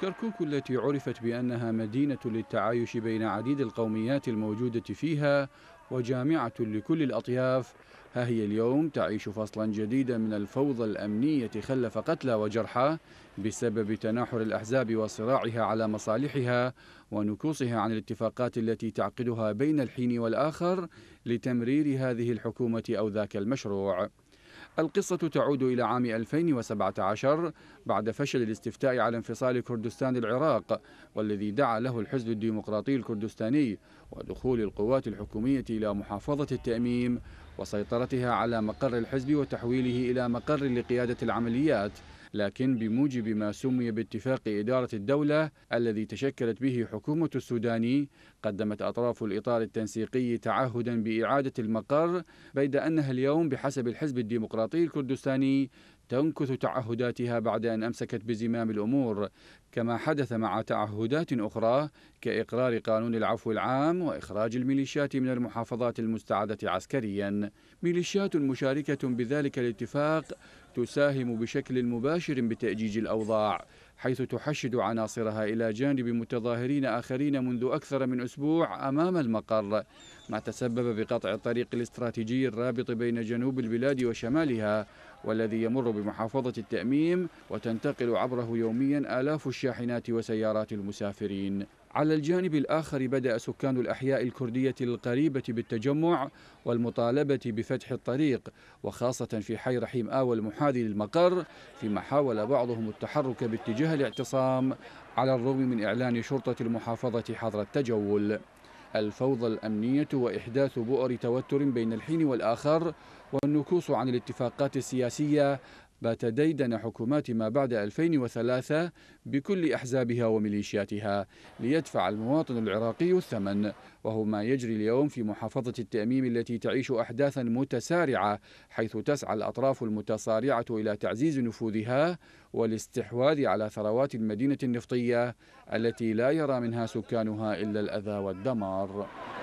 كركوك التي عرفت بأنها مدينة للتعايش بين عديد القوميات الموجودة فيها وجامعة لكل الأطياف ها هي اليوم تعيش فصلا جديدا من الفوضى الأمنية خلف قتلى وجرحى بسبب تناحر الأحزاب وصراعها على مصالحها ونكوصها عن الاتفاقات التي تعقدها بين الحين والآخر لتمرير هذه الحكومة أو ذاك المشروع القصة تعود إلى عام 2017 بعد فشل الاستفتاء على انفصال كردستان العراق والذي دعا له الحزب الديمقراطي الكردستاني ودخول القوات الحكومية إلى محافظة التأميم وسيطرتها على مقر الحزب وتحويله إلى مقر لقيادة العمليات لكن بموجب ما سمي باتفاق إدارة الدولة الذي تشكلت به حكومة السوداني قدمت أطراف الإطار التنسيقي تعهدا بإعادة المقر بيد أنها اليوم بحسب الحزب الديمقراطي الكردستاني تنكث تعهداتها بعد أن أمسكت بزمام الأمور كما حدث مع تعهدات أخرى كإقرار قانون العفو العام وإخراج الميليشيات من المحافظات المستعدة عسكريا ميليشيات مشاركة بذلك الاتفاق تساهم بشكل مباشر بتأجيج الأوضاع حيث تحشد عناصرها إلى جانب متظاهرين آخرين منذ أكثر من أسبوع أمام المقر ما تسبب بقطع الطريق الاستراتيجي الرابط بين جنوب البلاد وشمالها والذي يمر بمحافظة التأميم وتنتقل عبره يوميا آلاف الشاحنات وسيارات المسافرين على الجانب الآخر بدأ سكان الأحياء الكردية القريبة بالتجمع والمطالبة بفتح الطريق وخاصة في حي رحيم آوى المحاذي للمقر فيما حاول بعضهم التحرك باتجاه الاعتصام على الرغم من إعلان شرطة المحافظة حظر التجول الفوضى الأمنية وإحداث بؤر توتر بين الحين والآخر والنكوص عن الاتفاقات السياسية بات ديدن حكومات ما بعد 2003 بكل أحزابها وميليشياتها ليدفع المواطن العراقي الثمن وهو ما يجري اليوم في محافظة التأميم التي تعيش أحداثا متسارعة حيث تسعى الأطراف المتصارعة إلى تعزيز نفوذها والاستحواذ على ثروات المدينة النفطية التي لا يرى منها سكانها إلا الأذى والدمار